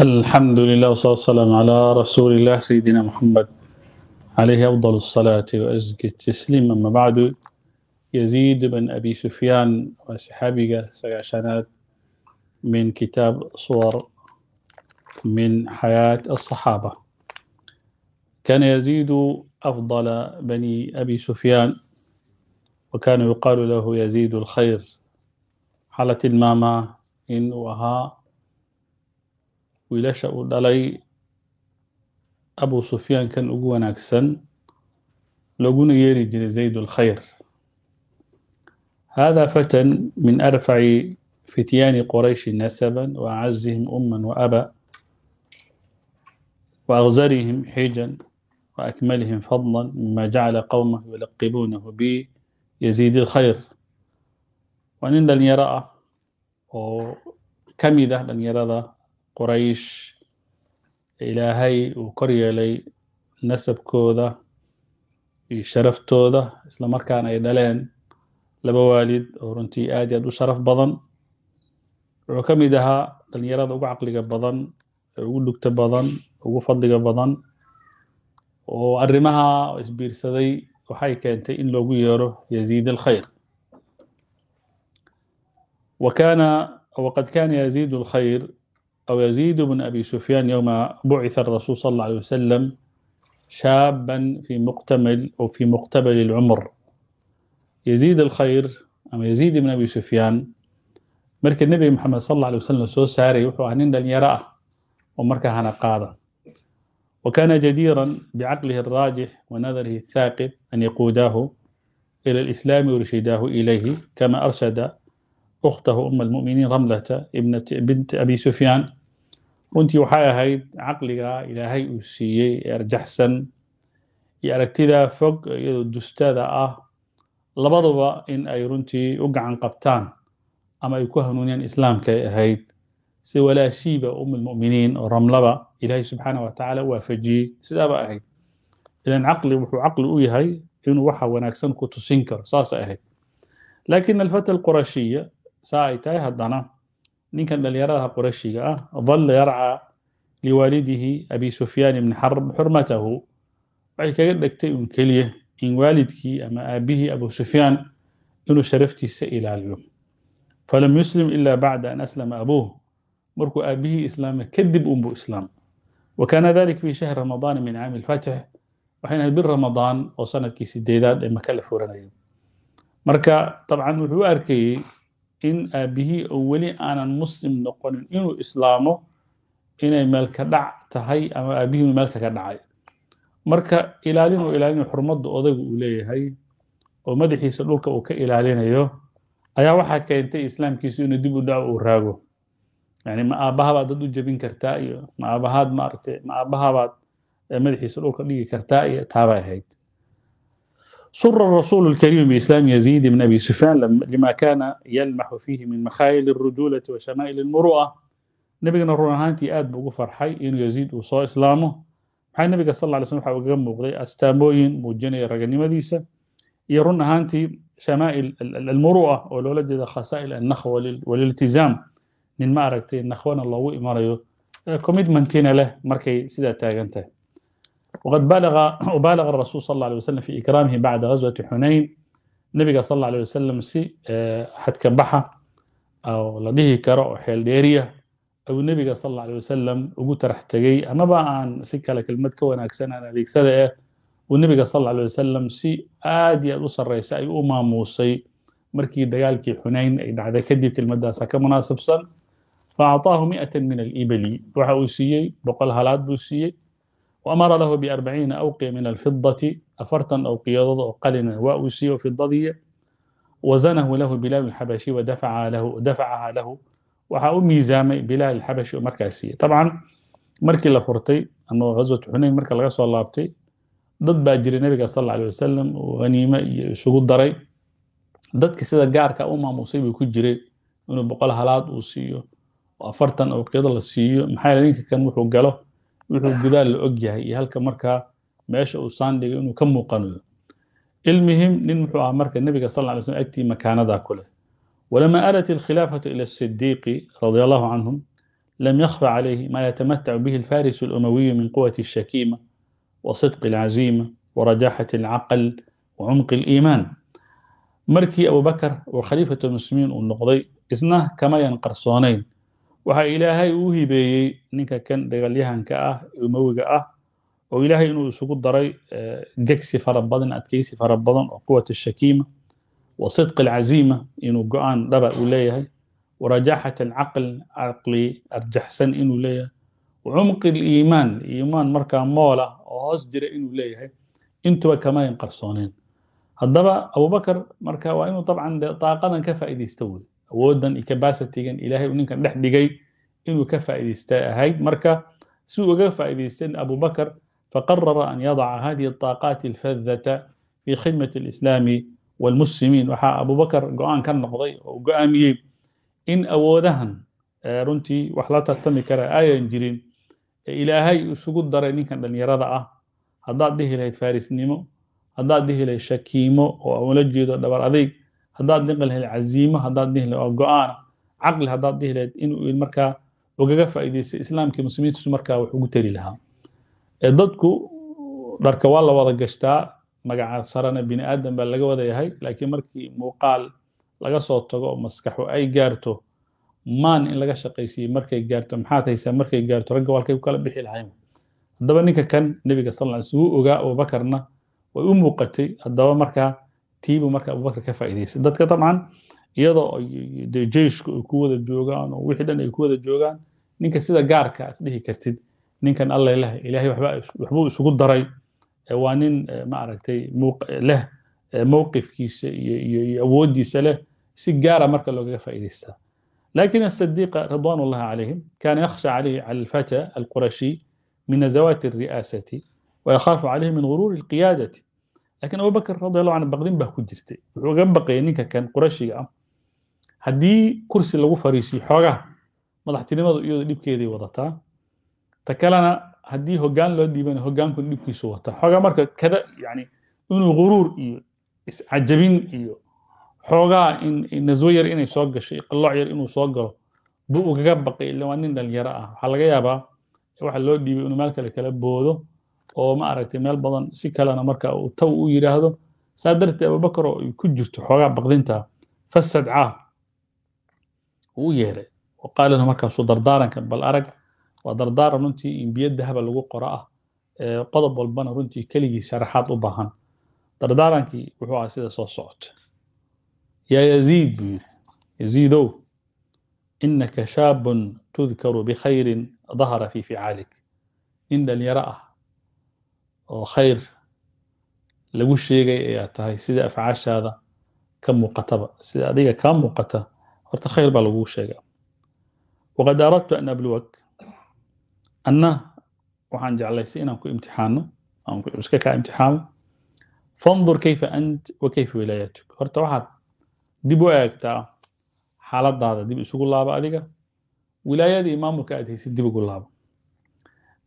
الحمد لله والصلاة والسلام على رسول الله سيدنا محمد عليه أفضل الصلاة وأزكى التسليم أما بعد يزيد بن أبي سفيان وصحابه سجاشانات من كتاب صور من حياة الصحابة كان يزيد أفضل بني أبي سفيان وكان يقال له يزيد الخير xaalati maama in uu ahaa wiilasha uu dhalay abu sufyaankan ugu wanaagsan looguna yeeri jiray zayd اlkhayr hada fatan min arfaci fityaani qorayshi nasaba waacazihim uma waaba waagzarihim xijan waakmalihim fadla mima jacala qowmah yulaqibuunahu bi yaziidi alkhayr waa nin dhalinyaro ah oo ka mid ah dhalinyarada qoraysh ilaahay uu kor yeelay nasabkooda iyo sharaftooda isla markaana ay dhaleen laba waalid oo runtii aad iyo aad u sharaf badan wuxuu ka mid ahaa dhalinyarada ugu caqliga badan ee ugu dhugta badan ugu fadliga badan oo arrimaha isbiirsaday waxay keentay in loogu yeero yaziid alkhayr وكان وقد كان يزيد الخير أو يزيد بن أبي سفيان يوم بعث الرسول صلى الله عليه وسلم شابا في مقتبل أو في مقتبل العمر يزيد الخير أو يزيد بن أبي سفيان مرك النبي محمد صلى الله عليه وسلم سو ساري وحو هنين دنيا رأى هنا قاضى وكان جديرا بعقله الراجح ونظره الثاقب أن يقوداه إلى الإسلام ويرشداه إليه كما أرشد أخته أم المؤمنين رملة ابنة بنت أبي سفيان runtii waxay ahayd caqliga ilaahay uu siiyey ee arjaxsan iyo aragtida fog iyadoo dustada ah labaduba in ay runtii u gacan qabtaan ama ay ku hanuuniyaan islaamka ay ahayd si walaashiiba umulmuminiin oo ramlaba ilaahay subxaana wa waafajiyey sidaaba ahayd ilan caqli wuxuu caqli u yahay inuu waxa wanaagsan ku tusin karo saasay ahayd laakin alfata alqurashiya saa ay tahay haddana ninkan dhallinyaradaha qurashiga ah dalla yarcaa liwaalidihi abi sufyaan ibni xarb xurmatahu waxay kaga dhegtay un keliya in waalidkii ama aabihii abu sufyaan inuu sharaftiisa ilaaliyo falam yuslim ila bacda an aslama abuuh markuu aabihii islaama kadib unbuu islaama wakaana dalik fi shahri ramadaani min caami lfatix waxayn ahayd bil ramadaan oo sanadkii sideedaad ee maka la furanayo marka dabcan wuxuu u arkayey in aabbihii oo weli aanan muslim noqonin inuu islaamo inay meelka dhac tahay ama aabbihii inuu meelka ka dhacay marka ilaalin oo ilaalin xurmadda odaygu uu leeyahay oo madaxiisa dhulka uu ka ilaalinayo ayaa waxaa keentay islaamkiisu inuu dib u dhaco uu raago yani ma aabbahabaad dad u jebin kartaa iyo ma aabahaad maaragte ma aabbahabaad madaxiisa dhulka dhigi kartaa iyo taabay ahayd سر الرسول الكريم بإسلام يزيد بن أبي سفيان لما كان يلمح فيه من مخايل الرجولة وشمائل المروءة نبينا رونهانتي آد بوغو فرحي إنه يزيد وصو إسلامه maxay nabiga sal alay slm waxa ugaga muuqday astaamooyin muujinaya raganimadiisa iyo run ahaantii shamaa'il almuru'a oo loola jeeda khasaa'il annahwa waliltizaam nin ma aragtay nakhwana loogu imanayo eh, commitmentina leh markay sidaa taagan tahay waqad baalaga rasuul sal alla wasalam fi ikraamihi bacda ghaswati xunayn nebiga sal alla wasalam si eh, xadka baxa oo la dhihi karo oo xeeldheeriya dheeriya nebiga sal alla wasalam ugu tarax tegay amaba aan si kale kelmad ka wanaagsan aan adeegsada eh uu nebiga sal alla wasalam si aad iyo aad u sarraysa ay u maamuusay markii dagaalkii xunayn ay dhacday kadib kelmaddaasa ka munaasabsan faacطaahu miata min alibali waxa uu siiyey boqol halaad buu siiyey waamara lahu biarbaciina awqiya min alfidati afartan awqiyadood oo qalina waa uu siiyey fidadiiya wazanahu lahu bilaal alxabashi wadafacahaa lahu waxaa u miisaamay bilaal alxabashi oo markaa siiyey abcan markii la furtay ama aswat xunayn marka laga soo laabtay dad baa jiray nabiga sal allau alay wasalam oo haniime iyo isugu daray dadki afartan oo qiyada la siiyo maxaa ninka kan wuxuu galo wuxuu gudaa la og yahay iyo halka markaa meesha uu saandhiga inuu ka muuqanayo ilmihim nin muxuu ahaa marka nebiga sal ly slm agtii makaanadaa ku leh walama alkhilaafatu ila sidiiqi radia allahu canhum lam yakhfa calayhi ma yatamatacu bihi alfarisu alumawiyu min quwati alshakiima wa sidqi alcaziima warajaxati alcaql wa cumqi aliimaan markii abubakar oo khaliifatu lmuslimiin uu noqday isna kama yan qarsoonayn waxa ilaahay uu hibeeyey ninka kan dagaalyahanka ah umowiga ah oo ilaahay inuu isugu daray eh, gegsi fara badan adkaysi fara badan oo quwat shakiima wa sidqi alcaziima inuu go-aan dhaba uu leeyahay warajaxat alcaql caqli arjaxsan inuu leeyahay wacumqi aliimaan iimaan markaa moola ah oo hoos jira inuu leeyahay intuba kamayn qarsooneen haddaba abubakar marka waa inuu dabcan daaqadan ka faa'iidaysta wey awoodan iyo cabacitigan ilaahay uu ninkan dhex dhigay inuu ka faaiidaysta ahayd marka si uu uga faa'iidaystan abubakar faqarara an yadaca hadihi الطaaqaati alfadata fi khidmati alislaami waalmuslimiin waxaa abubakar go-aan ka noqday oo u go-aamiyey in awoodahan e, runtii wax la tartami kara ayan jirin ee ilaahay isugu daray ninkan dhallinyarada ah haddaad dhihi lahayd faarisnimo haddaad dhihi lahayd shakiimo oo aan ula jeedo dhabar adeyg haddaad niqlhel caziimo haddaad nihel oo go-aana caqli haddaad dihiled inuu markaa ugaga faa'iidaystay islaamkii muslimiintiisu markaa wax ugu tari lahaa dadku dharka waa la wada gashtaa magaca sarana bini aadan baa laga wada yahay laakiin markii muuqaal laga soo tago oo maskaxu ay gaarto maan in laga shaqaysiiyo markay gaarto maxaad haysaa markay gaarto ragga waalkay ku kala bixi lahayn haddaba ninka kan nebiga sal lla alay wuu ogaa abubakarna way u muuqatay haddaba markaa tiibu marka abubakr ka faa'iidaysay dadka dabcan iyadoo jeishku ay ku wada joogaan oo wixii dhan ay ku wada joogaan ninka sida gaarka is dhihi kartid ninkan alla leh ilaahay waxbuu isugu daray waa nin maaragtay leh mowqifkiisa iyo awooddiisa leh si gaara ah marka loogaga faa'iidaystaa لكن الصديق رضوان الله عليهم كان يخشى عليه على الفتى القرشي من نزوات الرئاسة ويخاف عليه min غرور القيادة lakiin abubakr radiallahu can baqdin baa ku jirtay wuxuu uga baqayay ninka kan qurashiga ah haddii kursi lagu fariisiyo xoogaha madaxtinimadu iyadu dhibkeeday wadataa ta kalena haddii hoggaan loo dhiibana hoggaankuna dhibkiisu wata xoogaa marka kada yani inuu guruur iyo iscajabin iyo xoogaa naswo yar inay soo gasho qalooc yar inuu soo galo buu ugaga baqay illa waa nin dhalinyaro ah waxaa laga yaabaa waxa loo dhiibay inuu meel kale kala boodo oo maaragtay meel badan si kalena marka taw u yidhaahdo saa darteed abubakar oo ay ku jirto xoogaa baqdinta fastadcaa wuu yeeray oo qaalina markaasuu dardaaranka bal arag waa dardaaran runtii in lagu qoro ah qodob walbana runtii keligii sharaxaad u baahan dardaarankii wuxuu ahaa sida soo socota yaa yaziid buu yidhi yaziidow innaka shaabun tudkaru bikhayrin dahara fii ficaalig nin dhalinyaro ah oo khayr lagu sheegay ayaa tahay sida afcaashaada ka muuqataba sida adiga kaa muuqata horta khayr baa laguu sheegaa waqad aradtu an abluwak anna waxaan jeclaysay inaan ku imtixaano iska kaa imtixaamo fandur kayfa ant wa kayfa wilaayatuk horta waxaad dib u eegtaa xaaladaada dib isugu laaba adiga wilaayada maamulka aad haysid dib ugu laaba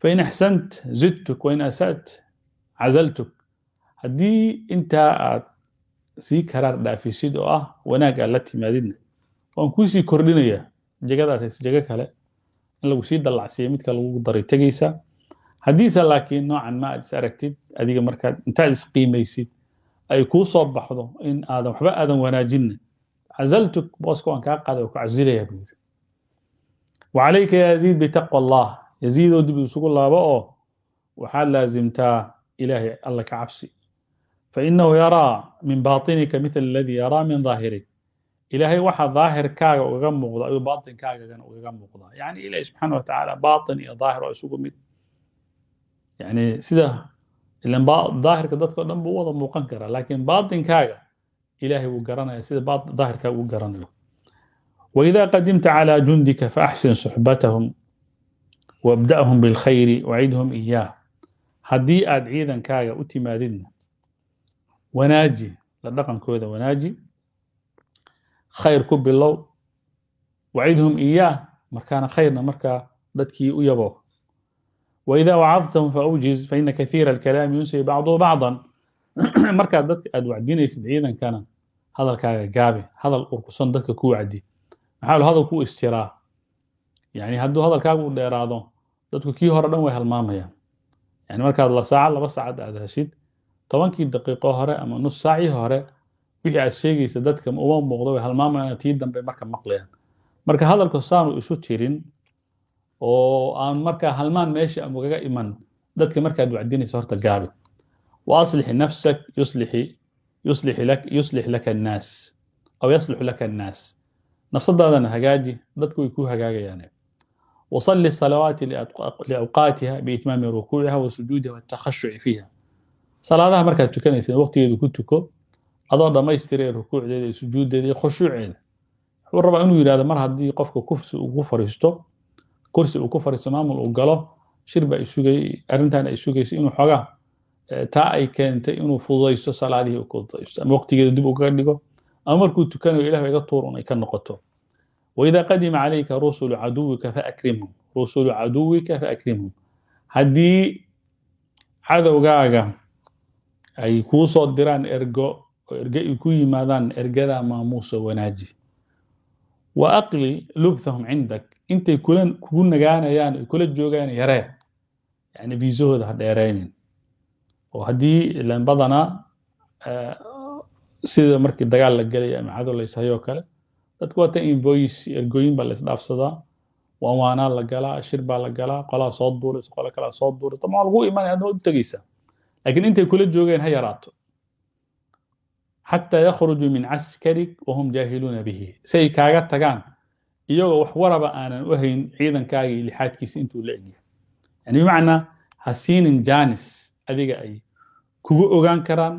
fain axsant zidtuk wain asaat casaltuk haddii intaa aad sii karaar dhaafisid oo ah wanaag aad la timaadidna waan kuusii kordhinayaa jegadaas jego kale in lagu sii dallacsiiya midka lagu daray tegaysaa haddiise laakiin noocan ma aad is aragtid adiga markaad intaad isqiimaysid ay kuu soo baxdo in aadan waxba aadan wanaajinna casaltuk booska waan kaa qaaday oo ku casilayaa buu yidhi wacalayka yaa yaziid bitaqwa allah yaziidoo dib isugu laabo oo waxaad laasimtaa ilaahay alla ka cabsi fainahu yaraa min baatinika mil aladii yaraa min daahirik ilaahay waxa daahirkaaga ugaga muuqda ayuu baatinkaagagana ugaga muuqdaa yani ilahi subxaana wa tacaala baatin iyo daahir waa isugu mid yani sida ilan daahirka dadka dhan buu wada muuqan karaa laakiin baatinkaaga ilaahay wuu garanaya sida daahirkaaga uu garanayo وإذا قدمت على جندك فأحسن صحبتهم وابدأهم بالخير وعدهم إياه haddii aad ciidankaaga u timaadidna wanaaji la dhaqankooda wanaaji khayr ku bilow wacidhum iyaah markaana khayrna markaa dadkii u yabo waidaa wacadtahum faujiz faina kaiira alkalaami yunsi bacduhu bacdan markaad dadka aad wacdinaysid ciidankana hadalkaaga gaabi hadal urkusan dadka ku wacdi maxaa hadalku istiraa yani hadduu hadalkaagu u dheeraado dadku kii hore dhan way halmaamayaan yani markaad la saaca laba saacad aad heshid tobankii daqiiqo hore ama nus saacii hore wixii aad sheegaysa dadka uma muuqdo way halmaamayana tii dambe marka maqlayaan marka hadalku saanu isu jirin oo aan markaa halmaan meesha amugaga iman dadka markaad wacdinaysa horta gaabi wa aslix nafsak yuslixi yuslix lak yuslix laka annaas aw yaslixu laka annaas nafsadaadana hagaaji dadku way kuu hagaagayaane وصل الصلوات لأوقاتها بإتمام ركوعها وسجودها والتخشع فيها salaadaha markaad tukanaysa waqtigeedu ku tuko adoo dhammaystireen rukuucdeeda iyo sujuuddeeda iyo khushuuceeda wuxuu rabaa inuu yidhahdo mar haddii qofka kursi ugu fariisto kursi uu ku fariisto maamul uu galo shirba ay sugay arrintan ay sugayso inuu xogaa taa ay keentay inuu fududaysto salaadihii uu ku fududaysto ama waqtigeeda dib uga dhigo ama markuu tukanayo ilaah bay tuur un ka noqoto وإذا qadima calayka rusulu caduwika faakrimhum rusulu caduwika faakrimhum haddii cadowgaaga ay kuu soo diraan ergo oo erge ay ku yimaadaan ergadaa maamuusa wanaaji wa aqli lubthahum cindak intay kugu nagaanayaan ay kula joogaan yaree yani biisahooda ha dheeraynin oo haddii badanaa sida markii dagaal la gelaya ama cadow layshayo kale dadku waata invoice ergooyin baa la isdhaafsadaa waanwaanaa la galaa shir baa la galaa qolaa soo duulaysa qolo kalaa soo duuris dabcan waa lagu imanaya hadna waad u tegeysaa laakiin intay kula joogeen ha yaraato xataa yakhruju min caskarik wahum jaahiluuna bihi say kaaga tagaan iyagoo wax waraba aanan u hayn ciidankaagii iyo lixaadkiisa intuu la egyahay yani bimacnaa ha siinin jaanis adiga ay kugu ogaan karaan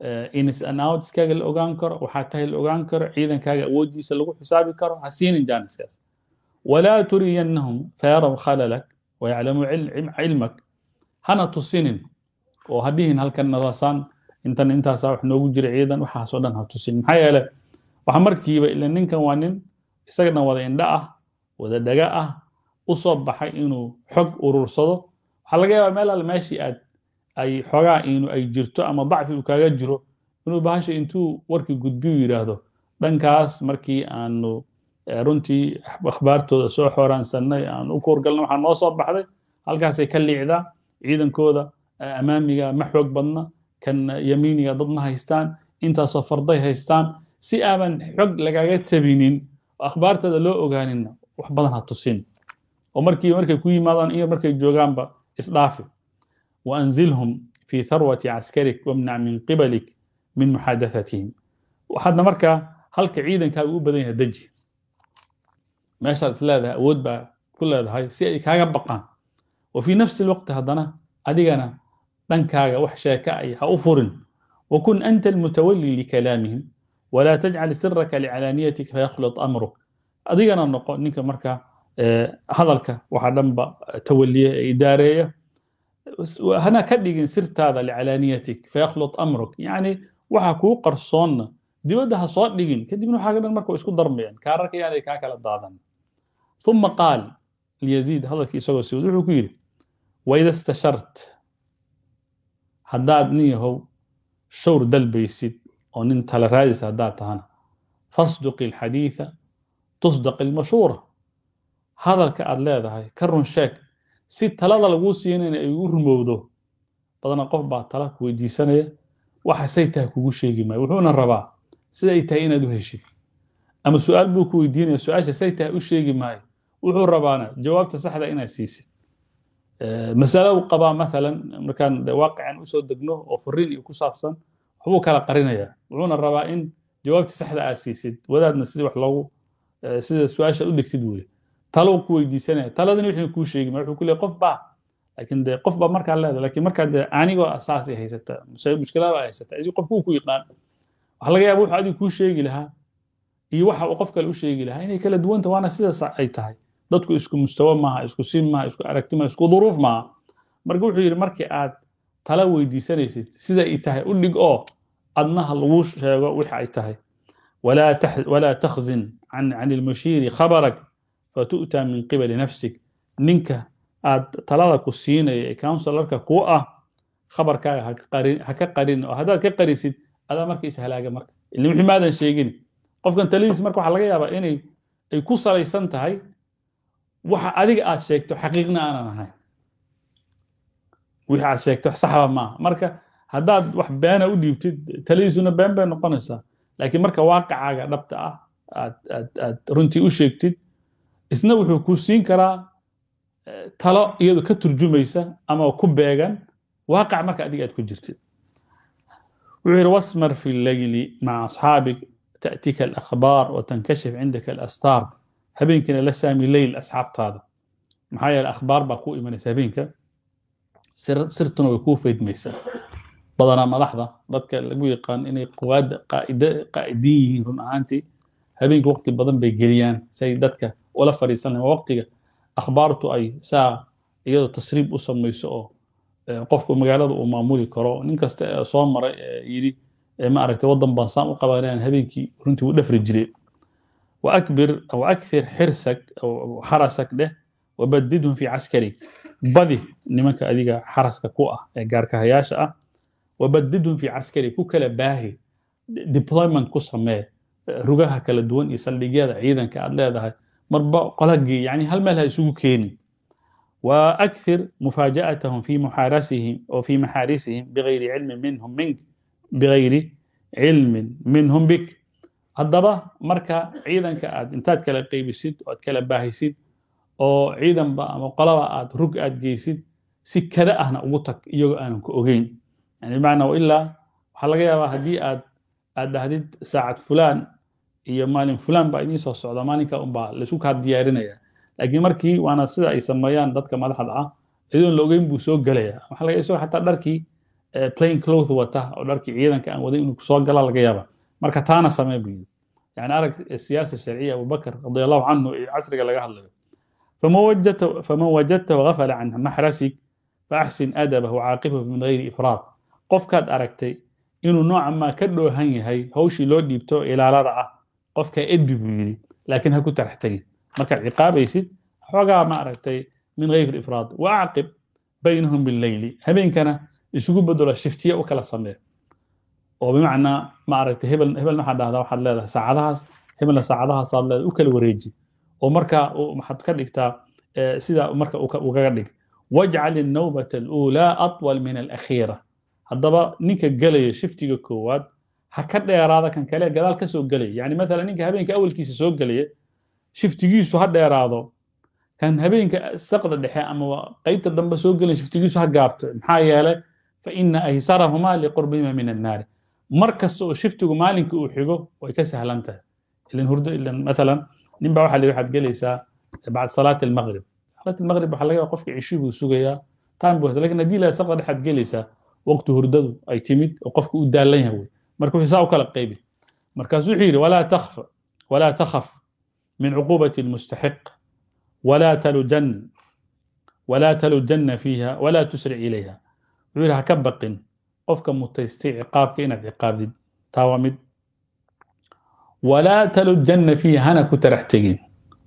Eh, ins and outskaaga la ogaan karo waxaa tahay la ogaan karo ciidankaaga awooddiisa lagu xisaabi karo ha siinin jaaniskaas walaa turiyannahum fayarow khalalak wayaclamu cilmak hana tusinin oo ha dhihin halkan nadasaan intan intaasaa wax noogu jira ciidan waxaasoo dhan ha tusinin maxaa yeele waxa markiiba ila ninkan waa nin isagana wada indha ah wada dhaga ah u soo baxay inuu xog urursado waxaa laga yaabaa meel al meeshii aad ay xoogaa inu ay jirto ama dacfi uu kaaga jiro inuu bahasha intuu warkii gudbiyu yidhaahdo dhankaas markii aanu eh, runtii akhbaartooda soo xooraansanay aan u kuurgalna waxaa noo soo baxday halkaasay ka liicdaa ciidankooda eh, amaamiga ma xoog badna kan eh, yamiiniga ma haystaan intaasoo farday haystaan si aaban xog lagaaga tabinin oo akhbaarteeda loo ogaaninna wax badan ha tusin oo markii markay ku yimaadaan iyo markay joogaanba isdhaafi waanzilhum fii harwati caskarik wamnac min qibalik min muxaadaatihim waxaadna markaa halka ciidankaaga u badan yahay deji meeshaad is leedahay awood baa ku leedahay si ay kaaga baqaan wa fii nafsi lwaqti haddana adigana dhankaaga wax sheeka ay ha u furin wakun anta almutawali likalaamihim walaa tajcal siraka licalaaniyatika fayakhlid amruk adigana noqo ninka markaa hadalka waxa dhanba tawaliya ee idaareeya hana ka dhigin sirtaada licalaaniyatik fayakhlut amruk yacni waxa kuu qarsoonna dibadda ha soo dhigin kadibna waxaa dhan marka isku darmayaan kaararka yaanay kaa kala daadan uma qaal lyaziid hadalkii isagoo siwad wuxuu ku yidhi waida stashart haddaad nin yahow showr dalbaysid oo nin tala raadisa haddaad tahana fasduqi alxadiida tusdaq ilmashuura hadalka aada leedahay ka run sheeg si talada laguu siiyana in igu rumowdo badana qof baa tala ku weydiisanaya waxasay taha kugu sheegi maayo wuxuuna rabaa sida ay tahay inaad u heshid ama su-aal buu ku weydiinaya su-aasha say tahay u sheegi maayo wuxuu rabaana jawaabta saxda inaad siisid masalo u qabaa maalan markaan waaqican usoo degno oo furiin iyo ku saabsan waxbuu kala qarinayaa wuxuuna rabaa in jawaabta saxda aad siisid wadaadna sidii wax loogu sida su-aashaad u dhigtid weeye talo ku weydiisanaya taladani wixna kuu sheegi mara wuxuu ku leey qof baa laakiin dee qof baa markaa leeda lakin markaa dee anigoo asaasi haysata mushkilada ay haysata adi qofkuu ku yiqaan waxa laga yaaba wuxuu adigu kuu sheegi lahaa iyo waxa uu qof kale u sheegi lahaa inay kala duwanta waana sidaas ay tahay dadku isku mustawa maaha isku siin maaha isku aragti maaha isku duruuf maaha marka wuxuu yidhi markii aad tala weydiisanaysid sida ay tahay u dhig oo adna ha sheego wixi ay tahay walaa takhzin can ilmushiiri khabarak fatu'taa min qibali nafsik ninka aad talada ku siinaya ee counselarka ku ah khabarkaaga ha ka qarin oo haddaad ka qarisid adaa marka ishalaaga marka ilni maadan sheegin qofkan taladiis marka waxaa laga yaabaa inay ay ku salaysan tahay waxa adiga aad sheegto xaqiiqna aanan ahayn wixii aad sheegto saxba maaha marka haddaad wax beena u dhiibtid taladiisuna been bay noqonaysaa laakiin marka waaqicaaga dhabta ah aad aad aad runtii u sheegtid isna wuxuu ku siin karaa e, talo iyado ka turjumaysa ama ku beegan waaqac marka adiga aad ku jirtid wuxuu yidhi wasmar fi leyli maca asxaabik ta'tika alakhbaar watankashif cindaka alastaar habeenkiina la saami leyl asxaabtaada maxaa yeele akhbaar baa ku imanaysa habeenka sirtuna way kuu faydmaysaa badanaa madaxda dadka lagu yaqaan inay qawaada qaa'idiin yihiin run ahaantii habeenka waqti badan bay geliyaan say dadka ula fadhiisanay waqtiga akhbaartu ay saa iyadoo tasriib u samayso oo eh, qofku magaalada uu maamuli karo nin kasta soo maray yidhi eh, maaragtay waddan baan saan u qabanayaan habeenkii runtii u dhafri jire waakbir aw akthir xirsak aw xarasak dheh wabadidhum fi caskari badi nimanka adiga xaraska ku ah ee gaarkahayaasha ah wabadidhum fi caskari ku kala baahi deployment ku samee eh, rugaha kala duwan iyo saldhigyada ciidanka aad leedahay marba qola gee yani hal meel ha isugu keeni wa akthir mufaaja'atahum fi muxaarasihim oo fi maxaarisihim bigayri cilmin minhum mink bigayri cilmin minhum bik haddaba marka ciidanka aad intaad kala qaybisid oo aad kala baahisid oo ciidanba ama qolaba aad rug aad geysid si kada ahna ugu tag iyagoo aanan ku ogeyn yani bimacnaa waxaa laga yaabaa haddii aad dhahdid saacad fulaan iyo maalin fulan baa idiin soo socda maalinka unbaa laisku kaa diyaarinaya laakiin markii waana sida ay sameeyaan dadka madaxda ah iyadoon la ogeyn buu soo gelaya waxaa laga isagoo xataa dharkii eh, plain cloth wata oo dharkii ciidanka aan waday inuu kusoo gala laga yaaba marka taana samee buu yidhi yani arag eh, siyaasa sharciya abubakr radi allahu canhu iyo casriga laga hadlayo faman wajadta wagafala can maxrasig faaxsin adabahu caaqibahu min gayri ifraad qofkaad aragtay inuu noocamaa ka dhoohan yahay hawshii loo dhiibto ilaalada ah qofka edbi buu yidhi laakiin ha ku tarax tegin markaad ciqaabaysid xoogaa ma min hayr ifraad waacqib baynahum bileyli habeenkana isugu bedelo shiftiya u kala samee oo bimacnaa ma aragtay hebel hebelna waxaad dhahdaa waxaad leedahay saacadahaas hebelna saacadahaasaad leedahay u kala wareeji oo marka waxaad ka dhigtaa sidaa marka ukaga dhig wajcal innawbata aluulaa atwal min alakhiira haddaba ninka gelaya shiftiga koowaad ha ka dheeraada kan kale gadaal kasoo soo gelaya yani maalan ninka habeenka awalkiisa soo gelaya shiftigiisu ha dheeraado kan habeenka saqda dhexe ama qaybta dambe soo gelaya shiftigiisu ha gaabto maxaa yeele fa aysarahumaa liqurbihima min annaari mar kasta oo shiftigu maalinka uu xigo way ka sahlan tahay ilan hurdo ilan maalan ninbaa waxaa la waxaad gelaysaa bacd salaati almaghrib salaat almaghrib waxaa laga yaaba qofka cishii buu sugayaa time buu lakin haddii la saqda dhexe gelaysaa waqti hurdadu ay timid oo qofka u daalan yahay wey markuu saa u kala qaybi markaasu wuxuu yihi walaa takhaf min cuquubati اlmustaxiq walaa talujanna fiiha walaa tusric ilayha wuxuu yidhi ha ka baqin qofka mutaystay ciqaabka inaad ciqaabdid taa waa mid walaa talujanna fiiha hana ku tarax tegin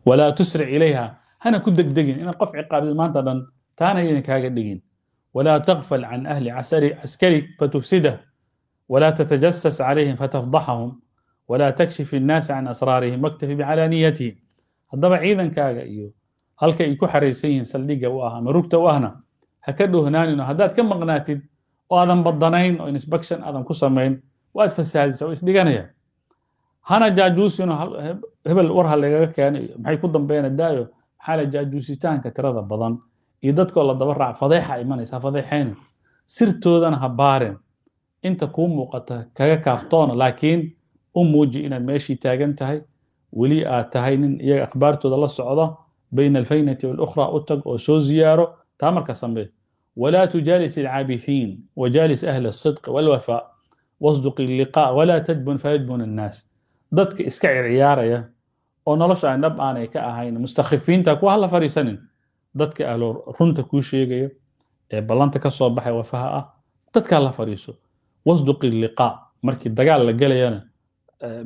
walaa tusric ilayha hana ku degdegin inaad qof ciqaabdid maanta dhan taana ayayna kaaga dhigin walaa takfal can ahli askari fatufsidah ولا تتجسس عليهم فتفضحهم walaa takshif innaasa can asraarihim waktafi bicalaaniyatihim haddaba ciidankaaga iyo halka ay ku xaraysan yihiin saldhigga u ah ama rugta u ahna ha ka dhoohnaanino haddaad ka maqnaatid oo aadan badanayn oo inspection aadan ku samayn waad fasaadisa oo isdhiganaya hana jaajuusino hebel war ha lagaga keeno iyo maxay ku dambeena daayo maxaa la jaajuusitaanka tirada badan iyo dadkoo la daba fadeexa imanaysa ha sirtoodana ha baarin inta kuu muuqata kaga kaaftoona laakiin u muuji inaad meeshii taagan tahay weli aad tahay nin iyaga akhbaartooda la socda bayna alfaynati walukhra u tag oo soo ziyaaro taa marka samee walaa tujaalis alcaabihiin wajaalis ahla asidq walwafaa wasduq illiqaa walaa tajbun fayajbun annaas dadka iska circiyaaraya oo nolosha aan dhab aanay ka ahayn mustakhifiinta kuwa hala fariisanin dadka ahlo runta kuu sheegaya ee ballanta ka soo baxay wafaha ah dadka hala fariiso wasduq liqaa markii dagaal la gelayana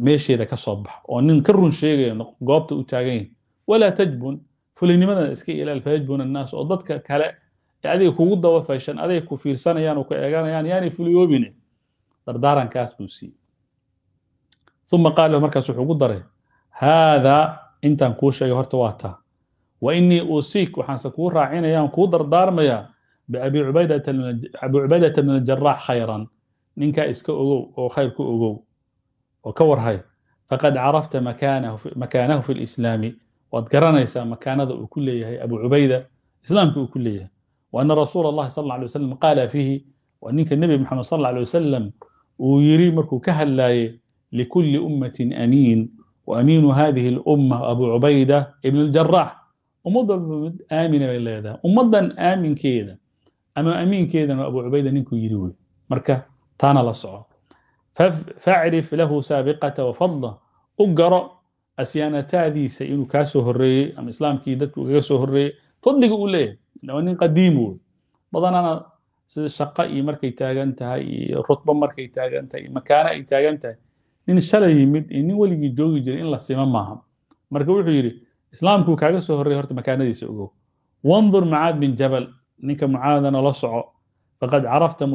meesheeda ka soo bax oo nin ka run sheegayo goobta u taagan yahay walaa tajbun fulinimada iska ilaal fayajbun annaas oo dadka kale adiga kugu daba fayshan aday ku fiirsanayaan oo ku eeganayaan yaanay fuliyoobine dardaarankaas buu siiyey uma qaal markaas wuxuu ku daray haada intaan kuu sheegay horta waa taa wa inii uusiik waxaanse kuu raacinayaan kuu dardaarmayaa biabi cubaydata bn aljaraax khayran ninkaa iska ogow oo khayr ku ogow oo ka warhay faqad carafta makaanahu fi lislaami waad garanaysaa makaanada uu ku leeyahay abu cubayda islaamka uu ku leeyahay waana rasuul allahi sal alla alay wasalam qaala fiihi waa ninka nebi moxamed sal alla alay wasalam uu yiri markuu ka hadlaaye likulli ummatin amiin wa amiinu hadihi alumma abu cubayda ibn aljarax ummad walba mid aamina bay leedahay ummaddan aaminkeeda ama amiinkeedana abu cubayda ninkuu yiri wey marka taana la soco facrif lahu saabiqata wafadla u garo asyaanataadiisa inuu kaa soo horeeyey ama islaamkii dadku kaga soo horeeyey fadliga uu leeyahay waa nin qadiim wey badanana sida shaqo iyo markay taagan tahay iyo rutbo markay taagan tahay iyo makaano ay taagan tahay nin shalay yimid iyo nin weligii joogi jiray in la simo maaha marka wuxuu yidhi islaamkuu kaaga soo horreeyey horta makaanadiisa ogow wandur mucaad bin jabal ninka mucaadana la soco faqad carafta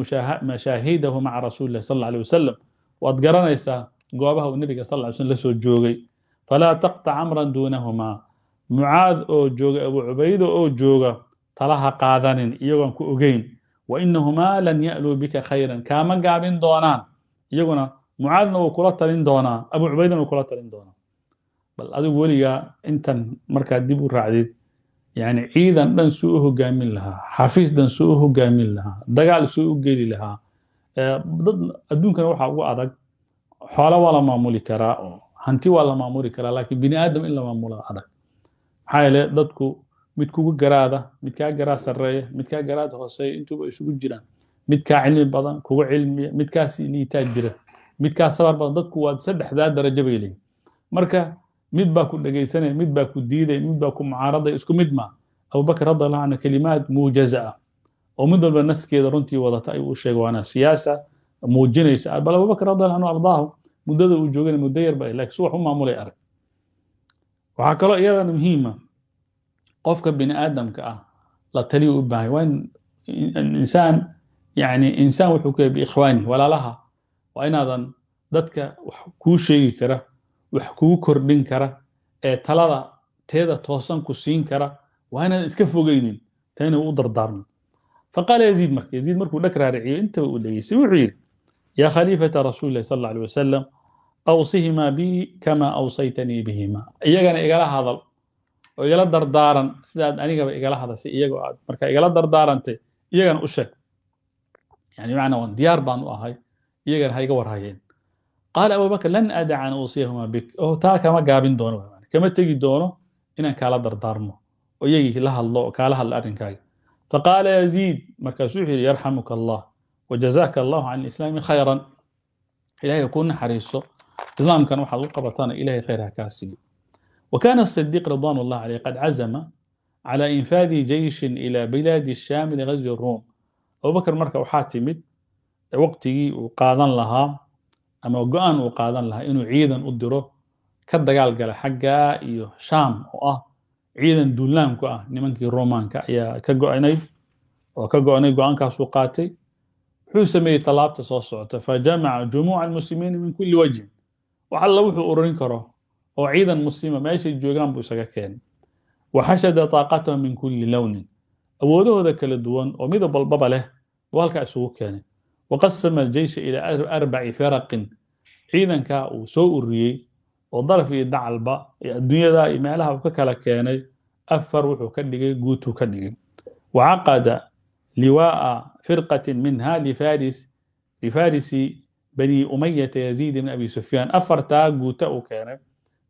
mashaahidahu maca rasuuli lahi sal alay wasalam waad garanaysaa goobaha uu nebiga sal sl la soo joogay falaa taqtac amran duunahumaa mucaad oo jooga abu cubaydo oo jooga talaha qaadanin iyagoon ku ogeyn wainahumaa lan ya'luu bika khayran kaama gaabin doonaan iyaguna mucaadna uu kula talin doonaa abu cubaydana uu kula talin doonaa bal adigu weligaa intan markaa dib u raacdid yani ciidan dhan suu u hogaamin lahaa xafiisdan suu u hogaamin lahaa dagaal suu u geli lahaa dad adduunkana waxaa ugu adag xoolo waa la maamuli karaa oo hanti waa la maamuli karaa laakiin bini aadam in la maamula adag maxaa yeele dadku mid kugu garaada midkaa garaad sarreeya midkaa garaad hooseeya intuuba isugu jiraan midkaa cilmi badan kugu cilmiya midkaas liitaa jira midkaa sabar badan dadku waa saddexdaa darajo bay leeyihin marka mid baa ku dhegaysanay mid baa ku diiday mid baa ku mucaaraday isku mid ma abubakr radiallahu canhu kelimaad muujaza ah oo mid walba naskeeda runtii wadata ayuu u sheegay waana siyaasa muujinaysa bal abubakr radiallahu anhu ardaahu muddada uu joogana muddo yar baa laakiin subax u maamulay arag waxaa kaloo iyadana muhiima ah, qofka bini aadamka ah la taliyu u baahanya waa insaan yani insaan wuxuu ku yahay biikhwaani walaalaha waa inaadan dadka wax kuu sheegi kara wax kugu kordhin kara ee talada teeda toosan ku siin kara waa inaadan iska fogaynin tayna u dardaarmin faqaala yaziid marka yaziid markuu dhag raariciyo intaba uu dhegeystay wuxuu yidhi yaa khaliifata rasuuli llahi sal alla alay wasalam awsihimaa bii kamaa awsaytanii bihimaa iyagana igala hadal oo igala dardaaran sidaad anigaba igala hadashay iyagoo aad marka igala dardaarantay iyagana u sheeg yani bimacnaa waan diyaar baan u ahay iyagana ha iga warhayeen qaala abubakr lan adac an uusiyahuma bik oo taa kama gaabin doono kama tegi doono inaan kaala dardaarmo oo iyagii la hadlo kaala hadla arrinkaaga faqaala yaziid markaasuu wuxuu yidhi yarxamuka allah wajazaaka allahu can lislaami khayran ilahay kuu naxariiso islaamkan waxaad u qabatana ilahay khayr ha kaa siiyo وكان الصديق رضوان الله عليه قد عزم على إنفاذ جيش إلى بلاد الشام لغزو الروم أبو بكر مركة وحاتمد وقته وقاضا لها ama go-aan uu qaadan lahaa inuu ciidan u diro ka dagaal gala xaggaa iyo shaam oo ah ciidan duulaam ah nimankii romaanka ayaa ka go-nayd oo ka go-nay go-aankaasuu qaatay wuxuu sameeyey tallaabta soo socota fa jamaca jumuuca almuslimiina min kulli wajhin wax alla wuxuu ururin karo oo ciidan muslima meeshay joogaan buu isaga keenay wa xashada taaqatahum min kulli lownin awoodahooda kala duwan oo midab walbaba leh buu halkaa isugu keenay waqasama aljeysha ilaa arbaci faraqin ciidankaa uu soo ururiyey oo daraf iyo dacalba adduunyada iyo meelaha uu ka kala keenay afar wuxuu ka dhigay guutuu ka dhigay wacaqada liwaa'a firqatin minha lifaris lifarisi bani umayata yaziid ibn abi sufyaan afartaa guuta uu keenay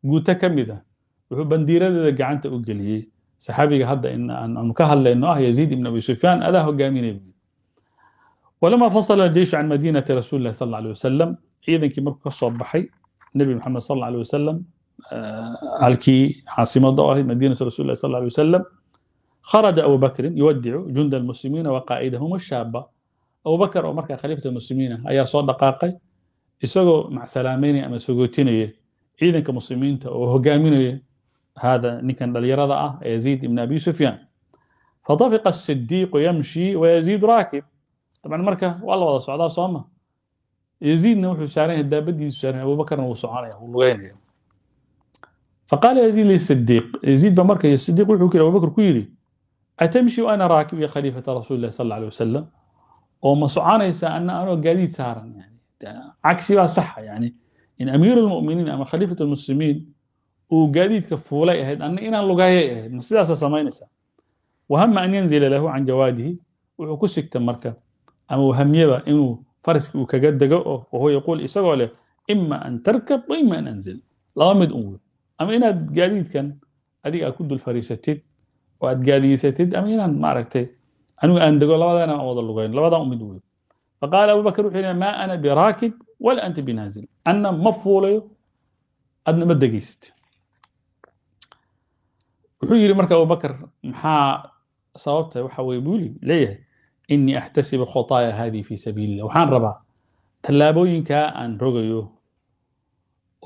guuto ka mid ah wuxuu bandiiradeeda gacanta u geliyey saxaabiga hadda in aanu ka hadlayno ah yaziid ibn abi sufyaan adaa hogaaminay walamaa fasala aljeyshu can madiinati rasuuli llahi sal alay wasalam ciidankii markuu ka soo baxay nebi moxamed sal alay wasalam halkii caasimadda u ahayd madiinatu rasuli llahi sal alay wasalam kharaja abu bakrin yuwadicu junda almuslimiina wa qaa'idahum ashaaba abu bakar oo markaa khaliifata muslimiina ayaa soo dhaqaaqay isagoo macsalaameynaya ama sogootinaya ciidanka muslimiinta oo hogaaminaya هذا نكن اليرضاء يزيد بن أبي سفيان فطفق الصديق يمشي ويزيد راكب طبعا marka waa la wada socdaa sooma yaziidna wuxuu saaran yahay daabadiisu saaran yahay abubakarna wuu soconaya wuu lugeynaya faqaala yaziid lisidiiq yaziid ba marka sidiiq wuxuu kiri abubakar ku yidhi atamshi ana raakib ya khaliifata rasuuli llahi alay wasalam oo ma soconaysaa anna anoo gaadiid saaran yani cagsi baa saxa yani in amiiru lmu'miniin ama khaliifatu lmuslimiin uu gaadiidka fuulay ahayd anna inaan lugaayay ahayd ma sidaasaa samaynaysaa wahama an yanzila lahu can jawaadihi wuxuu ku sigta marka ama uu hamyaba inuu faraski uu kaga dego oo wahuwa yaquul isagoo leh ima an tarkab wa an anzil laba mid un wey ama inaad gaadiidkan adig aad ku dul fariisatid oo aad gaadiysatid ama inaan maaragtay anigu aan dego labadaan aan wada lugayn labadaa un wey faqaala abubakr wuxuu yidhi maa ana biraakib wala anta binaazil anna ma fuulayo adna ma degaysid wuxuu yidhi marka abubakr maxaa sababta waxa weye buu leeyahay ini axtasibu khutaaya haadii fi sabiili illah waxaan rabaa tallaabooyinkaa aan rogayo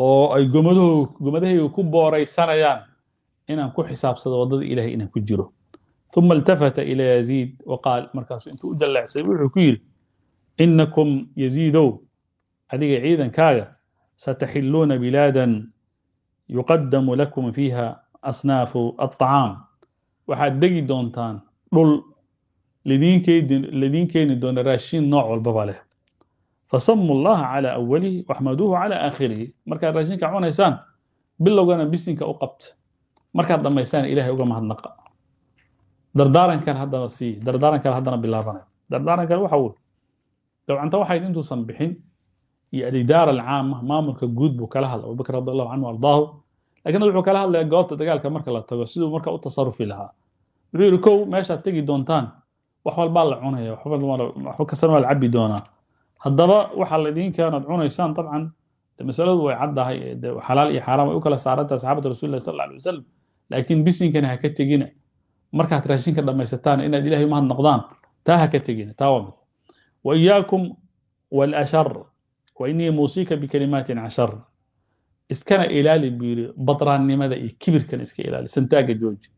oo ay gomadho gomadahayga ku booraysanayaan inaan ku xisaabsado waddada ilahay inaan ku jiro uma iltafata ilaa yaziid wa qaal markaasuu intuu u dallacsaday wuxuu ku yidhi inakum yaziidow adiga ciidankaaga sataxiluuna bilaadan yuqadamu lakum fiiha asnaafu alطacaam waxaad degi doontaan dhul ladiin keeni doona raashin nooc walbaba leh fasamu llaha calaa awalihi waxmaduuhu calaa aakhirihi markaad raashinka cunaysaan bilowgana bisinka u qabta markaad dhammaysaan ilahay uga mahadnaqa dardaaran kale haddana sii dardaaran kale haddana bilaabanay dardaaran kale waxa wey dabcanta waxayd intuusan bixin iyo alidaara alcaama maamulka guud buu kala hadlay abubakr radi allahu canhu ardaahu lakin wuxuu kala hadlaya goobta dagaalka marka la tago siduu marka u tasarufi lahaa wuxuu yidhi kow meeshaad tegi doontaan wax walbaa la cunaya waxba kastan waa la cabi doonaa haddaba waxaa laydinka cunaysaan dabcan masaladu way caddahay xalaal iyo xaaraam ay u kala saarantaha saxaabada rasul illahi sal alla alay wasalam laakiin bisinkana ha ka tegina markaad raashinka dhammaysataan inaad ilahay mahad noqdaan taa ha ka tegina taa waa mid wa iyaakum walashar wa innii muusiika bikalimaatin cashar iskana ilaali buu yidhi badraannimada iyo kibirkana iska ilaali santaaga jooji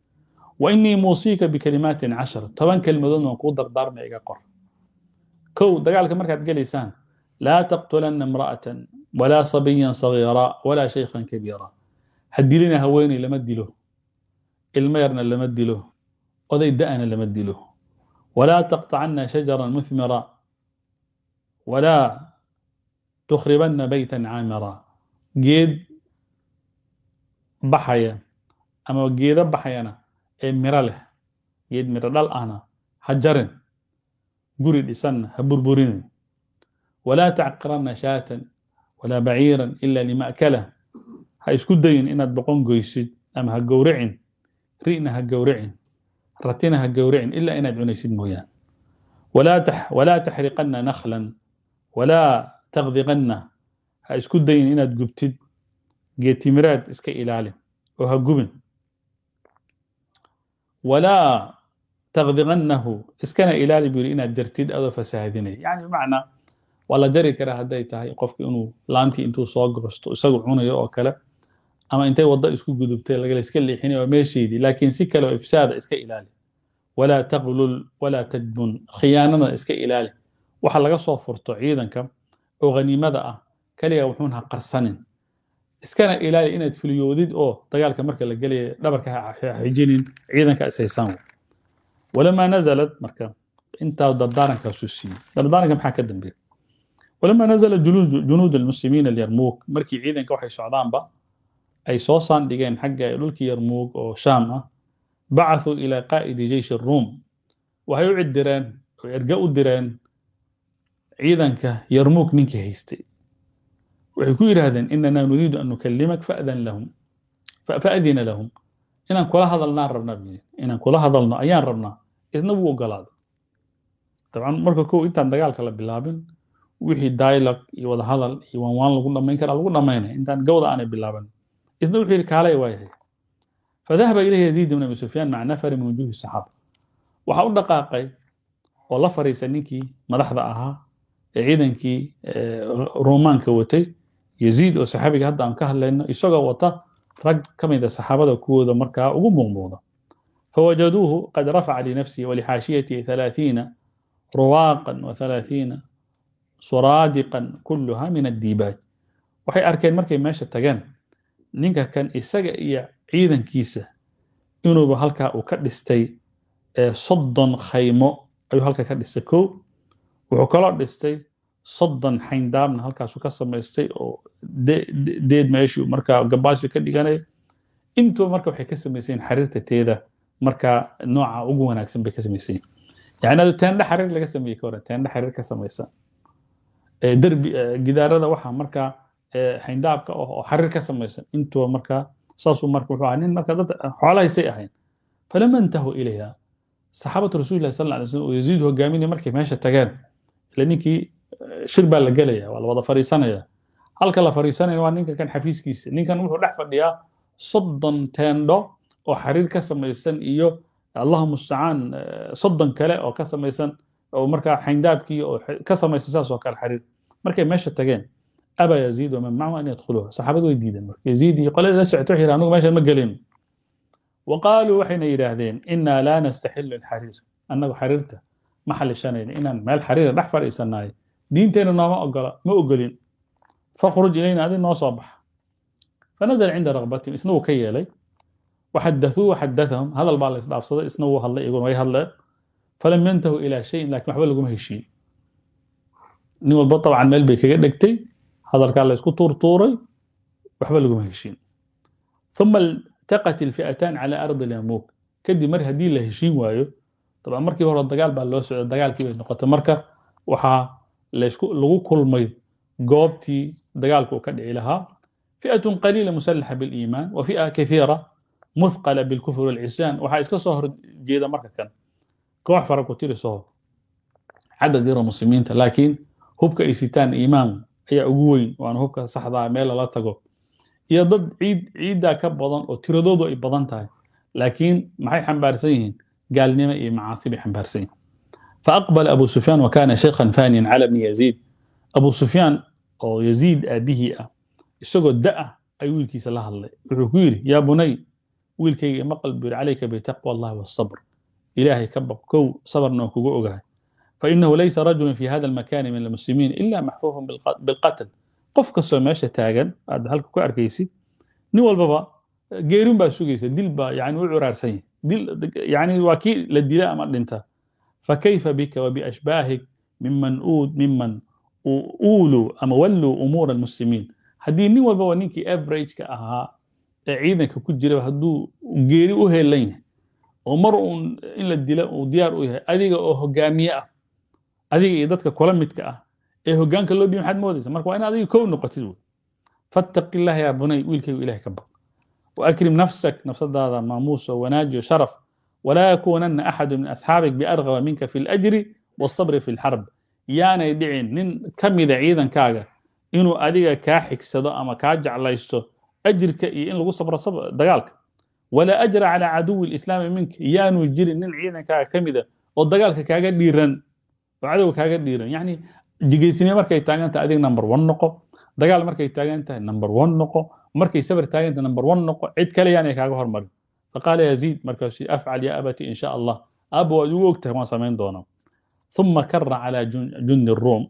wainii muusiika bikalimaatin cashar toban kelmadoodna waan kuu dardaarmaya iga qor kow dagaalka markaad gelaysaan laa taqtulana imra'atan walaa sabiyan sagiira walaa shaykhan kabiira ha dilina haweeney lama dilo ilmo yarna lama dilo oday da'ana lama dilo walaa taqtacana shajaran muthmira walaa tukhribana baytan caamira geed baxaya ama geedo baxayana ee miro leh geed miro dhal ahna ha jarin guri dhisanna ha burburinin walaa tacqiranna shaatan walaa baciiran ila lima'kalah ha isku dayin inaad boqon goysid ama ha gowricin ri'na ha gowricin ratina ha gowricin ilaa inaad cunaysid mooyaan walaa taxriqanna nakhlan walaa taqdiqanna ha isku dayin inaad gubtid geetimiraad iska ilaalin oo ha gubin walaa taqdiqannahu iskana ilaali buu yihi inaad jartid adoo fasaahadinaya yacni bimacnaa waa la jari karaa hadday tahay qofka inuu laantii intuu soo goosto isagu cunayo oo kale ama intay waddo isku gudubtay lagalaiska leexinay oo meeshaydii laakiin si kale oo ifsaada iska ilaali walaa taqlul walaa tajbun khiyaanada iska ilaali waxa laga soo furto ciidanka oo haniimada ah keliga wuxuun ha qarsanin iskana ilaali inaad fuliyoodid oo dagaalka marka la gelaya dhabarka haxijinin ciidanka ishaysaan walamaa nazalad marka intaa dardaarankaasuu siiyey dardaaranka maxaa ka dambeeya walamaa nazala junuud almuslimiina alyarmuug markii ciidanka waxay socdaanba ay soo saandhigeen xagga dhulkii yarmuug oo shaam ah bacahuu ilaa qaa'idi jeyshi ruum waxay u cidireen oo erga u direen ciidanka yarmuug ninkii haystay waxay ku yidhaahdeen inanaa nuriidu an nukallimak fadan lahum faadina lahum inaan kula hadalnaan rabnaa inaan kula hadalno ayaan rabnaa isna ogolaaday dabcan marka kow intaan dagaalka la bilaabin wixii dialog iyo wadahadal iyo waanwaan lagu dhamayn karaa lagu dhamaynaya intaan gawda aanay bilaaban isna wuxuu yidhi kaalay waa fadahaba ilayhi yaziid ibn abi sufyaan maca nafari min wujuhi saxaaba waxaa u dhaqaaqay oo la fariisa ninkii madaxda ahaa ee ciidankii ruumaanka watay yaziid oo saxaabiga hadda aan ka hadlayno isagoo wata rag ka mida ah saxaabada kuwooda markaa ugu muuqmuuda fawajaduuhu qad rafaca linafsihi walixaashiyatihi halaaiina ruwaaqan wahalaaiina suraadiqan kuluha min addiibaaj waxay arkeen markay meesha tageen ninka kan isaga iyo ciidankiisa inuuba halkaa uu ka dhistay soddon khaymo ayuu halka ka dhistay ko wuxuu kaloo dhistay soddon xayndaabna halkaasu ka samaystay oo deed meeshuu markaa gabaashi ka dhiganaya intuba marka waxay ka samaysayeen xariirta teeda marka nooca ugu wanaagsan bay ka samaysayeen yani adu teendhe xariir laga sameeyey ka hore teendhe xariir ka samaysan derbi gidaarada waxaa marka xayndaabka ah oo xariir ka samaysan intuba marka saasuu marka wuxuu ahaa nin marka dad xoolahaysay ahayn falama intahuu ilayha saxaabatu rasuulillahi sal alla slam oo yaziid hogaaminaya markay meesha tageen ila ninkii shir baa la gelaya waa la wada fadhiisanaya halka la fadhiisanaya waa ninka kan xafiiskiisa ninkan wuxuu dhex fadhiyaa soddon teendho oo xiriir ka samaysan iyo allahu mustacaan e, soddon kale oo ka samaysan oo markaa xayndaabkii oo ka samaysan saasoo kale xiriir markay meesha tageen aba yaziid waman macahu an yadkhuluha saxaabadu way diideen marka yaziid iyo qoladii la socota waxay anagu meeshan ma gelin waqaaluu waxayna yidhaahdeen innaa laa nastaxilu alxariir annagu xariirta ma xalishanayna inaan meel xariira dhex fadhiisanaay diinteena nooma ogola ma ogolin fakhruj ilayna adi noo soo baxa fanazala cinda rakbatihim isna wuu ka yeelay waxadathuu waxadathahum hadal baa la isdhaafsaday isna wuu hadlay iguna way hadleen falam yantahuu ilaa shayin lakin waxba laguma heshiin nin walba dabcan meel bay kaga dhegtay hadalkaa la tuurtuuray waxba laguma heshiin uma iltaqat ilfi'ataan cala ardi lyamuuk kadib mar haddii la heshiin waayo dabcan markii hore dagaal baa loo socda dagaalkii bay noqotay marka waxaa lagu kulmay goobtii dagaalku ka dhici lahaa fiatun qaliila musalaxa biliimaan wa fia kaiira mufqala bilkufr wlcisaan waxaa iska soo horjeeda marka kan koox fara ku tiriso cadad yaro muslimiinta laakiin hubka ay sitaan iimaan ayaa ugu weyn waana hubka saxdaa meel lala tago iyo dad ciid ciiddaa ka badan oo tiradoodu ay badan tahay laakiin maxay xambaarsan yihiin gaalnimo iyo macaasi bay xambaarsan yihiin فأقبل أبو سفيان وكان شيخا فانيا على ابن يزيد أبو سفيان oo yaziid aabihii ah isagoo da-ah ayuu wiilkiisa la hadlay wuxuu ku yidhi yaa bunay wiilkayga ima qalbiyir calayka bitaqwa allahi waasabr ilaahay ka baq kow sabarna oo kugu ogahay fainahu laysa rajulun fi hada almakani min almuslimiin ila maxfuufun bilqatl qof kastoo meesha taagan aad halka ku arkaysid nin walbaba geerin baa sugaysa dil baa yani u curaarsan yahay dil waa kii la dila ama dhinta فكيف بك وبأشباهك ممن أود ممن أولوا أما ولوا أمور المسلمين haddii nin walbaba ninkii averageka ahaa ee ciidanka ku jira hadduu geeri u heelan yahay oo mar uun in la dila uu diyaar u yahay adiga oo hogaamiye ah adiga iyo dadka kula midka ah ee hogaanka loo dhibi maxaad moodaysa marka waa in adiga kow noqotid wey fattaqi illah yaa bunay wiilkaygu ilahay ka baq wa akrim nafsak nafsadaada maamuus oo wanaaj iyo sharaf walaa yakuunana axadu min asxaabik biargaba minka fi اlajri wاsabri fi اlxarb yaanay dhicin nin ka mida ciidankaaga inuu adiga kaa xigsado ama kaa jeclaysto ajirka iyo in lagu sabro dagaalka walaa ajra calaa caduwi اlislaami minka yaanu jirin nin ciidankaaga ka mida oo dagaalka kaaga dhiiran oo cadowga kaaga dhiiran yani jigaysinimo markay taagan tahay adiga number one noqo dagaal markay taagan tahay number one noqo markay safar taagan tahay number one noqo cid kale yaanay kaaga hormarin faqaala yaziid markaasuu afcal yaa abatii in sha allah aaba waad ugu ogtahay waan samayn doonaa uma kara calaa jundi ruum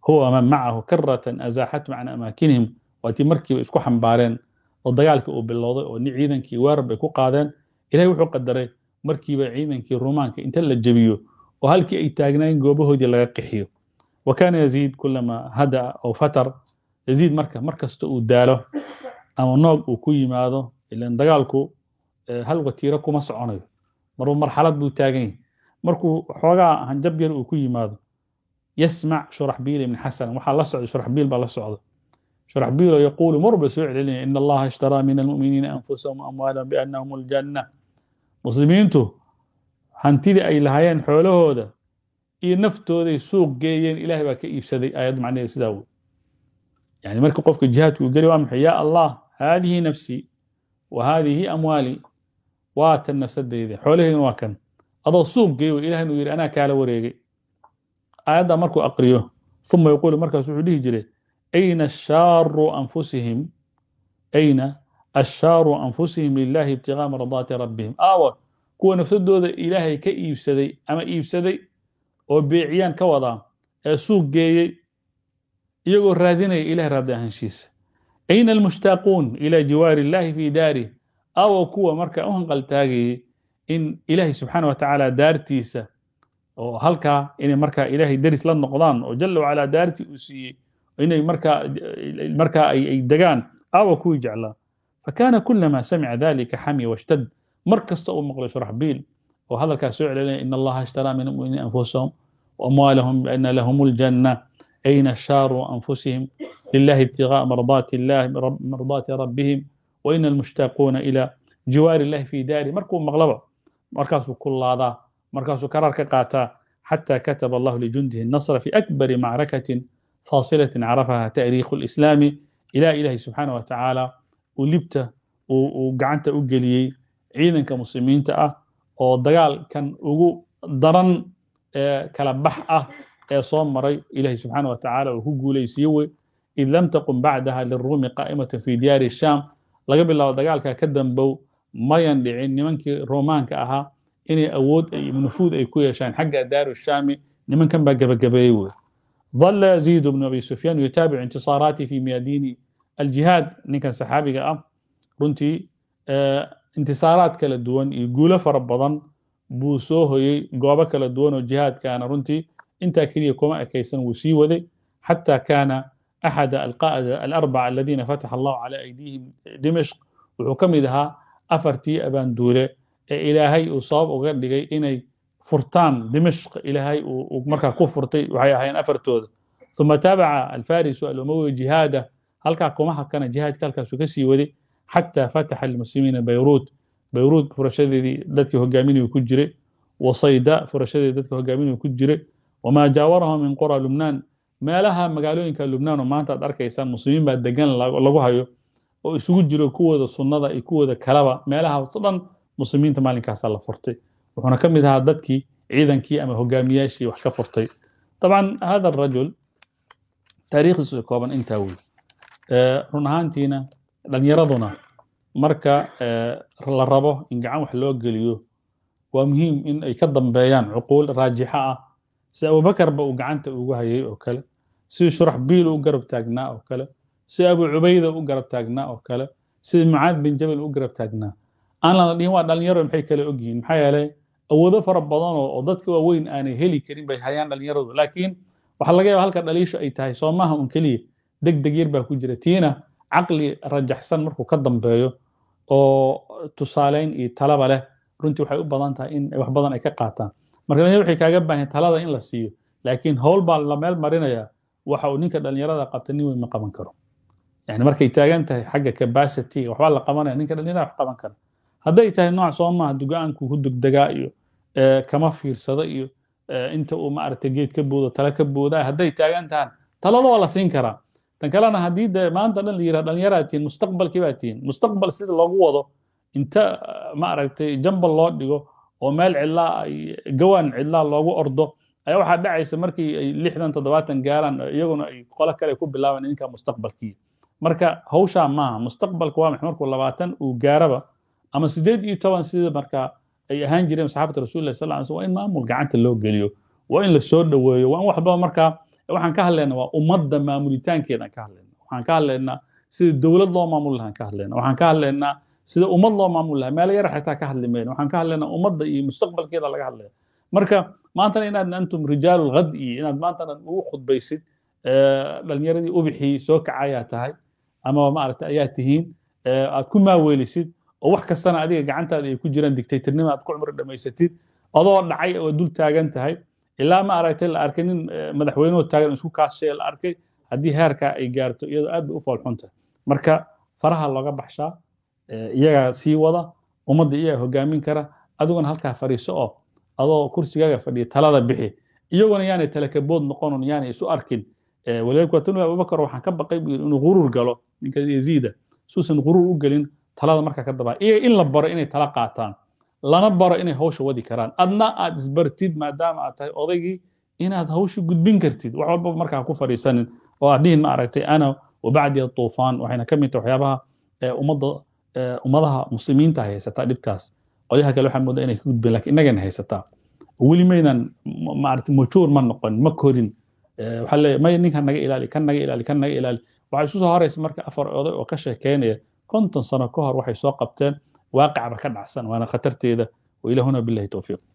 huwa man macahu karatan azaaxathum can amaakinihim waatii markiiba isku xambaareen oo dagaalka uu bilowday oo ciidankii weerar bay ku qaadeen ilahay wuxuu qadaray markiiba ciidankii rumaanka inta la jebiyo oo halkii ay taagnaayeen goobahoodii laga qixiyo wa kaana yaziid kulama hada aw fatar yaziid marka markasta uu daalo ama noog uu ku yimaado ilan dagaalku hal watiiro kuma soconayo maruu marxalad buu taagan yahay markuu xoogaa hanjab yar uu ku yimaado yasmac shuraxbiil ibn xasan waxaa la socda shuraxbiil baa la socda shuraxbiilo yaquulu mar ba soo celinaya in allaha ishtaraa min almuminiina anfusahum amwaalahum biannahum aljanna muslimiintu hantidii ay lahaayeen xoolahooda iyo naftooday suuq geeyeen ilahay baa ka iibsaday aayaddu macnaheeda sidaa wey yani marka qofka jihaadku uu geli waa maxay yaa allah haadihi nafsi wa haadihi amwaali waa tan nafsadayda xoolaheeduna waa kan adoo suuq geey wey ilaahna uu yidhi anaa kaala wareegay aayaddaa markuu aqriyo uma yaquulu markaas wuxuu dhihi jiray ayna shaaru anfusihim ayna ashaaru anfusihim lilahi ibtigaa mardaati rabbihim aawa kuwa nafsadooda ilaahay ka iibsaday ama iibsaday oo beeciyaan ka wadaa ee suuq geeyey iyagoo raadinaya ilahay raadi ahanshiisa ayna almushtaaquun ilaa jiwaari illaahi fii daari awow kuwa marka u hanqaltaagayay in ilaahay subxaana wa tacaala daartiisa oo halkaa inay markaa ilaahay deris la noqdaan oo jala wacalaa daartii uu siiyey inay markaa markaa ay degaan awow kuwii jeclaa fakana kulamaa samica dalika xamiya washtad mar kasta uu maqlo shurxbiil oo hadalkaas soo celinaya in allaha ishtaraa min almu'miniina anfusahum وأموالهم بأن لهم الجنة أين شاروا أنفسهم لله ابتغاء مرضات الله مرضات ربهم waina almushtaquuna ilaa jiwaari illahi fii daari markuu maqlaba markaasuu kullaadaa markaasuu karaar ka qaataa xata kataba allahu lijundihi الnasra fi akbari macrakatin faasilatin carafaha taariikhu اlislaami ilaa ilahi subxaanah wa tacaala uu libta uu gacanta u geliyey ciidanka muslimiinta ah oo dagaalkan ugu daran ee kala bax ah ee soo maray ilahi subxaanah wa tacaala uu ku guulaysiiye wey id lam taqum bacdaha liruumi qaa'imatu fi diyaari الsham laga bilaabo dagaalka ka dambow mayan dhicin nimankii romaanka ahaa inay awood nufuud ay ku yeeshaan xagga daaru shaami nimankan baa gebagabeeyey wey ضل زيد بن أبي سفيان يتابع انتصاراتي في ميادين الجهاد نيكان صحابي أم رنتي اه انتصارات كلا دوان يقول فربضان بوسوه يي قوبا كلا دوان وجهاد كان رنتي انتا كليا كوما أكيسان وسيودي حتى كان أحد القادة الأربعة الذين فتح الله على أيديهم دمشق wuxuu ka mid ahaa afartii abaanduule ee ilaahay uu sabab uga dhigay inay furtaan dimashq ilaahay uu markaa ku furtay waxay ahaayeen afartooda uma taabaca alfarisu alumawi jihaadah halkaa kuma hakana jihaadka halkaasuu ka sii waday xataa fataxa almuslimiina bayruut bayruut furashadeedii dadkii hogaaminayuu ku jiray wasayda furashadeedii dadka hogaaminayuu ku jiray wamaa jaawarahum min qura lumnaan meelaha magaalooyinka lubnaan oo maanta arkaysaan muslimiin baa degan lagu hayo oo isugu jiro kuwooda sunnada iyo kuwooda kaleba meelahaas o dhan muslimiinta maalinkaasaa la furtay wuxuuna ka mid ahaa dadkii ciidankii ama hogaamiyaashii wax ka furtay dabcan hada rajul taariikhdiisu kooban intaa wey eh, run ahaantiina dhallinyaraduna marka eh, la rabo in gacan wax loo geliyo waa muhiim in ay ka dambeeyaan cuquul raajixa ah si abubakar uu gacanta ugu hayay oo kale sidii shuraxbiil u garab taagnaa oo kale sida abu cubayda u garab taagnaa oo kale sida mucaad bin jabal u garab taagnaa aan dhihin waa dhalinyaro maxay kale ogyihiin maxaa yeelay awoodo fara badanoo oo dadka waaweyn aanay heli karin bay hayaan dhalinyaradu laakiin waxaa laga yaaba halka dhaliisho ay tahay soomaha un keliya deg deg yar baa ku jira tiina caqli rajaxsan markuu ka dambeeyo oo tusaalayn iyo talaba leh runtii waxay u badan tahay in wax badan ay ka qaataan marka dhalinyaro waxay kaaga baahan talada in la siiyo laakiin howl baa la meel marinayaa waxa uu ninka dhalinyarada qabta nin weyn ma qaban karo yani markay taagan tahay xagga capacity waxbaa la qabanaya ninka dhalinyarada wax qaban kara hadday tahay nooc soo maaha dugo-aanku ku dugdegaa iyo eh, kama fiirsado iyo eh, inta uu maaragtay geed ka boodo tala ka booda hadday taagan tahan talada waa la siin karaa tan kalena haddii de maanta dhan la yidhaha dhalinyaraa tihiin mustaqbalkii tihiin mustaqbal sida loogu wado inta eh, maaragtay jambal loo dhigo oo meel cidlaa gawaan cidlaa loogu ordo ayaa waxaa dhacaysa markii ay lixdan toddobaatan gaaraan iyaguna ay qolo kale ku bilaaban ninka mustaqbalkii marka hawshaa maaha mustaqbalku waa markuu labaatan uu gaaraba ama siddeed iyo toban sida markaa ay ahaan jireen saxaabata rasulillahi sal alay sl waa in maamul gacanta loo geliyo waa in lasoo dhaweeyo waa in waxbaba markaa waxaan ka hadlaynaa waa ummadda maamulitaankeedaan ka hadlaynaa waxaan ka hadlaynaa sida dowlad loo maamuli lahaan ka hadlaynaa waxaan ka hadlaynaa sida ummad loo maamuli lahaa meelo yar xitaa ka hadli mayna waxaan ka hadlaynaa ummadda iyo mustaqbalkeeda laga hadlaya marka maantana inaadna antum rijaalu lghad iyo inaad maantana ugu khudbaysid dhalinyaradii ubixii soo kacayaa tahay amaba maaragta ayaa tihiin aad ku maaweelisid oo wax kastana adiga gacantaada ay ku jiraan dictatornima aad ku cumri dhammaysatid adoo dhacay oo dul taagan tahay ilaa ma aragtay la arkay nin madaxweynehoo taagan isku kaashay la arkay haddii heerkaa ay gaarto iyadoo aad bay u foolxuntahay marka faraha looga baxshaa iyagaa sii wada ummadda iyagaa hogaamin kara adiguna halkaa fariiso oo adoo kursigaaga fadhiya talada bixi iyaguna yaanay talakabood noqonon yaanay isu arkin waliakuwatanu abubakar waxaan ka baqay bu inuu gurur galo ninka yaziida ah. suusan gurur u gelin talada markaa ka dabaa iyaga in la baro inay tala qaataan lana baro inay hawsha wadi karaan adna aad isbartid maadaama aad tahay odaygii inaad hawsha gudbin kartid wax walba markaa ku fadhiisanin oo aad dhihin ma aragtay ana wabacdi tuufaan waxayna ka mid tahay waxyaabaha ummadda ummadaha muslimiinta haysata dhibkaas qolyaha kale waxaan moodaa inay ka gudbeen lakin inagana haysataa weli maynan maaragtay majuur ma noqon ma korin eh, waxaa leeya may ninkan naga ilaali kan naga ilaali kan naga ilaali waxaa isu soo horaysa marka afar oday oo ka sheekeynaya konton sano ka hor waxay soo qabteen waaqicba ka dhacsan waana khatarteeda wa ilahuna billahi towfiiq